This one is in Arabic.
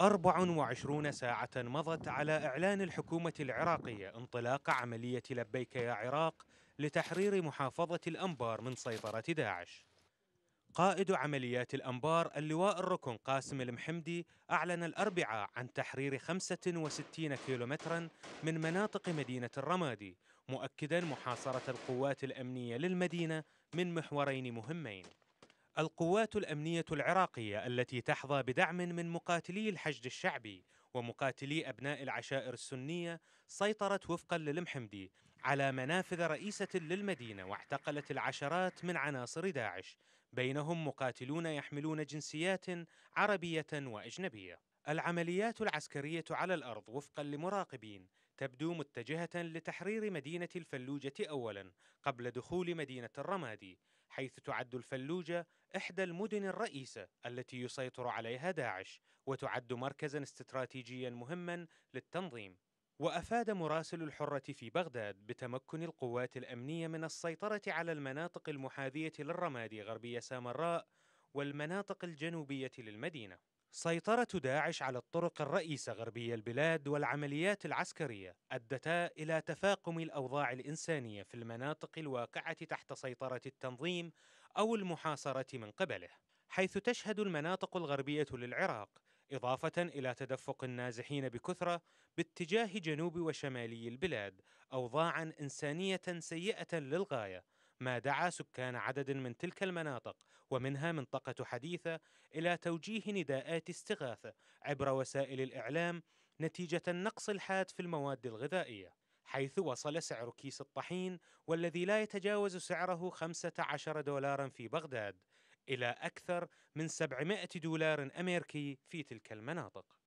24 ساعة مضت على إعلان الحكومة العراقية انطلاق عملية لبيك يا عراق لتحرير محافظة الأنبار من سيطرة داعش قائد عمليات الأنبار اللواء الركن قاسم المحمدي أعلن الأربعاء عن تحرير 65 كيلومترا من مناطق مدينة الرمادي مؤكدا محاصرة القوات الأمنية للمدينة من محورين مهمين القوات الأمنية العراقية التي تحظى بدعم من مقاتلي الحشد الشعبي ومقاتلي أبناء العشائر السنية سيطرت وفقا للمحمدي على منافذ رئيسة للمدينة واعتقلت العشرات من عناصر داعش بينهم مقاتلون يحملون جنسيات عربية وأجنبية العمليات العسكرية على الأرض وفقا لمراقبين تبدو متجهة لتحرير مدينة الفلوجة أولا قبل دخول مدينة الرمادي حيث تعد الفلوجة إحدى المدن الرئيسة التي يسيطر عليها داعش وتعد مركزا استراتيجيا مهما للتنظيم وأفاد مراسل الحرة في بغداد بتمكن القوات الأمنية من السيطرة على المناطق المحاذية للرمادي غربية سامراء والمناطق الجنوبية للمدينة سيطرة داعش على الطرق الرئيسة غربية البلاد والعمليات العسكرية أدتا إلى تفاقم الأوضاع الإنسانية في المناطق الواقعة تحت سيطرة التنظيم أو المحاصرة من قبله، حيث تشهد المناطق الغربية للعراق إضافة إلى تدفق النازحين بكثرة باتجاه جنوب وشمالي البلاد أوضاعا إنسانية سيئة للغاية ما دعا سكان عدد من تلك المناطق ومنها منطقة حديثة إلى توجيه نداءات استغاثة عبر وسائل الإعلام نتيجة النقص الحاد في المواد الغذائية حيث وصل سعر كيس الطحين والذي لا يتجاوز سعره 15 دولارا في بغداد إلى أكثر من 700 دولار أمريكي في تلك المناطق